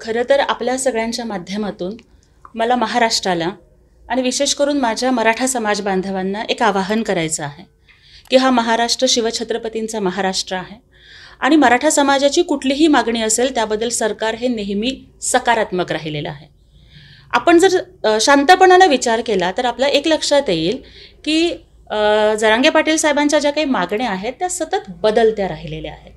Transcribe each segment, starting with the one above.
खरं तर आपल्या सगळ्यांच्या माध्यमातून मला महाराष्ट्राला आणि विशेष करून माझ्या मराठा समाज बांधवांना एक आवाहन करायचं आहे की हा महाराष्ट्र शिवछत्रपतींचा महाराष्ट्र आहे आणि मराठा समाजाची कुठलीही मागणी असेल त्याबद्दल सरकार हे नेहमी सकारात्मक राहिलेलं आहे आपण जर शांतपणानं विचार केला तर आपल्या एक लक्षात येईल की जरांगे पाटील साहेबांच्या ज्या काही मागण्या आहेत त्या सतत बदलत्या राहिलेल्या आहेत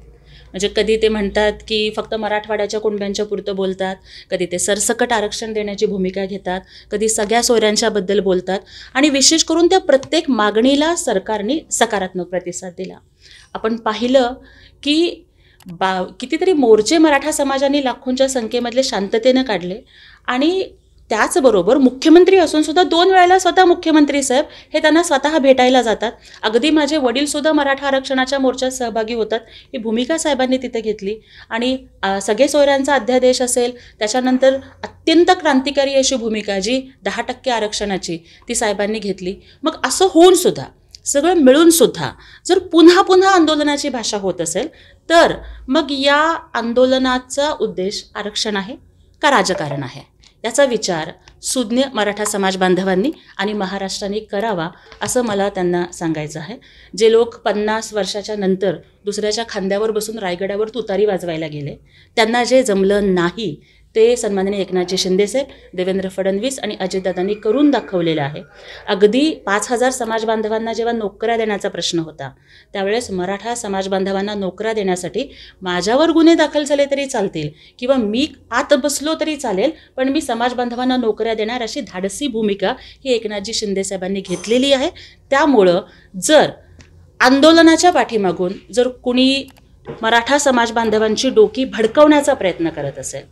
म्हणजे कधी ते म्हणतात की फक्त मराठवाड्याच्या कुणब्यांच्या पुरतं बोलतात कधी ते सरसकट आरक्षण देण्याची भूमिका घेतात कधी सगळ्या सोयऱ्यांच्याबद्दल बोलतात आणि विशेष करून त्या प्रत्येक मागणीला सरकारने सकारात्मक प्रतिसाद दिला आपण पाहिलं की बा कितीतरी मोर्चे मराठा समाजाने लाखोंच्या संख्येमधले शांततेनं काढले आणि त्याचबरोबर मुख्यमंत्री असून सुद्धा दोन वेळेला स्वतः मुख्यमंत्री साहेब हे त्यांना स्वतः भेटायला जातात अगदी माझे वडील सुद्धा मराठा आरक्षणाच्या मोर्चात सहभागी होतात ही भूमिका साहेबांनी तिथे घेतली आणि सगळे सोयऱ्यांचा अध्यादेश असेल त्याच्यानंतर अत्यंत क्रांतिकारी अशी भूमिका जी दहा टक्के आरक्षणाची ती साहेबांनी घेतली मग असं होऊन सुद्धा सगळं मिळून सुद्धा जर पुन्हा पुन्हा आंदोलनाची भाषा होत असेल तर मग या आंदोलनाचा उद्देश आरक्षण आहे का राजकारण आहे याचा विचार सुज्ञ मराठा समाज बांधवांनी आणि महाराष्ट्राने करावा असं मला त्यांना सांगायचं आहे जे लोक पन्नास वर्षाच्या नंतर दुसऱ्याच्या खांद्यावर बसून रायगडावर तुतारी वाजवायला गेले त्यांना जे जमलं नाही ते सन्माननीय एकनाथजी शिंदेसाहेब देवेंद्र फडणवीस आणि अजितदादांनी करून दाखवलेलं आहे अगदी पाच हजार समाज बांधवांना जेव्हा नोकऱ्या देण्याचा प्रश्न होता त्यावेळेस मराठा समाज बांधवांना नोकऱ्या देण्यासाठी माझ्यावर गुन्हे दाखल झाले तरी चालतील किंवा मी आत बसलो तरी चालेल पण मी समाज बांधवांना नोकऱ्या देणार अशी धाडसी भूमिका ही एकनाथजी शिंदेसाहेबांनी घेतलेली आहे त्यामुळं जर आंदोलनाच्या पाठीमागून जर कुणी मराठा समाज बांधवांची डोकी भडकवण्याचा प्रयत्न करत असेल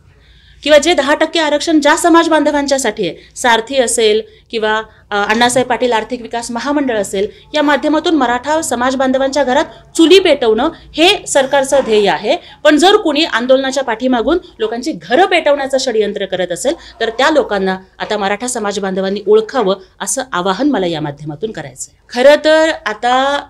किंवा जे दहा टक्के आरक्षण ज्या समाज बांधवांच्यासाठी आहे सारथी असेल किंवा अण्णासाहेब पाटील आर्थिक विकास महामंडळ असेल या माध्यमातून मराठा समाज बांधवांच्या घरात चुली पेटवणं हे सरकारचं ध्येय आहे पण जर कुणी आंदोलनाच्या पाठीमागून लोकांची घरं पेटवण्याचं षडयंत्र करत असेल तर त्या लोकांना आता मराठा समाज बांधवांनी ओळखावं असं आवाहन मला या माध्यमातून करायचं आहे खरं तर आता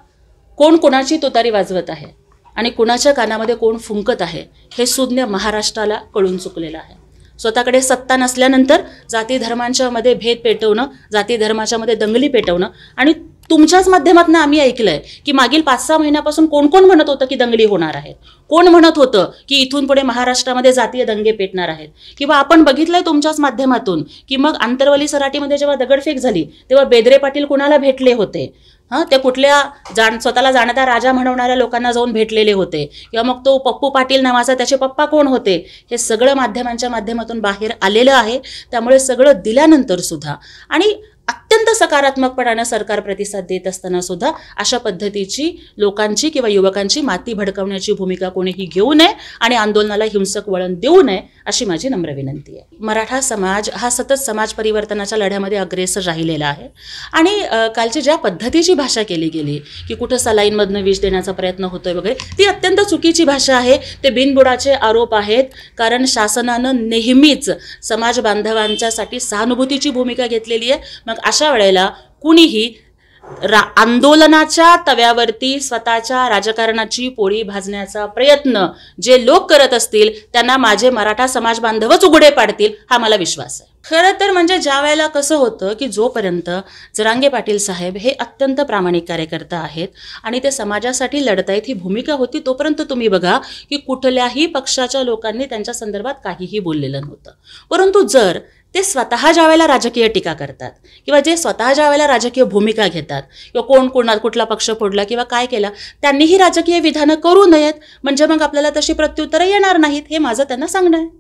कोण कोणाची तुतारी वाजवत आहे आणि कुणाच्या कानामध्ये कोण फुंकत आहे हे सुज्ञ महाराष्ट्राला कळून चुकलेलं आहे स्वतःकडे सत्ता नसल्यानंतर जाती धर्मांच्यामध्ये भेद पेटवणं जाती धर्माच्यामध्ये दंगली पेटवणं आणि तुमच्याच माध्यमातून आम्ही ऐकलंय की मागील पाच सहा महिन्यापासून कोण कोण म्हणत होतं की दंगली होणार आहेत कोण म्हणत होतं की इथून पुढे महाराष्ट्रामध्ये जातीय दंगे पेटणार आहेत किंवा आपण बघितलंय तुमच्याच माध्यमातून की मग आंतरवली सराटीमध्ये जेव्हा दगडफेक झाली तेव्हा बेदरे पाटील कुणाला भेटले होते हां त्या कुठल्या जाण स्वतःला जाणता राजा म्हणवणाऱ्या लोकांना जाऊन भेटलेले होते किंवा मग तो पप्पू पाटील नावाचा त्याचे पप्पा कोण होते हे सगळं माध्यमांच्या माध्यमातून बाहेर आलेलं आहे त्यामुळे सगळं दिल्यानंतर सुद्धा आणि अत्यंत सकारात्मकपणानं सरकार प्रतिसाद देत असताना सुद्धा अशा पद्धतीची लोकांची किंवा युवकांची माती भडकवण्याची भूमिका कोणीही घेऊ नये आणि आंदोलनाला हिंसक वळण देऊ नये अशी माझी नम्र विनंती आहे मराठा समाज हा सतत समाज परिवर्तनाच्या लढ्यामध्ये अग्रेसर राहिलेला आहे आणि कालची ज्या पद्धतीची भाषा केली गेली की कुठं सलाईनमधनं विष देण्याचा प्रयत्न होतोय वगैरे ती अत्यंत चुकीची भाषा आहे ते बिनबुडाचे आरोप आहेत कारण शासनानं नेहमीच समाज बांधवांच्यासाठी सहानुभूतीची भूमिका घेतलेली आहे मग अशा अशा वेळेला कुणीही आंदोलनाच्या तव्यावरती स्वतःच्या राजकारणाची पोळी भाजण्याचा प्रयत्न जे लोक करत असतील त्यांना माझे मराठा समाज बांधवच उघडे पाडतील हा मला विश्वास आहे खरं तर म्हणजे ज्या वेळेला कसं होतं की जोपर्यंत जरांगे पाटील साहेब हे अत्यंत प्रामाणिक कार्यकर्ता आहेत आणि ते समाजासाठी आहेत ही भूमिका होती तोपर्यंत तुम्ही बघा की कुठल्याही पक्षाच्या लोकांनी त्यांच्या संदर्भात काहीही बोललेलं नव्हतं परंतु जर ते स्वतः ज्या राजकीय टीका करतात किंवा जे स्वतः ज्या वेळेला राजकीय भूमिका घेतात किंवा कोण कोणात कुठला पक्ष फोडला किंवा काय केलं त्यांनीही राजकीय विधानं करू नयेत म्हणजे मग आपल्याला तशी प्रत्युत्तरं येणार नाहीत हे माझं त्यांना सांगणं आहे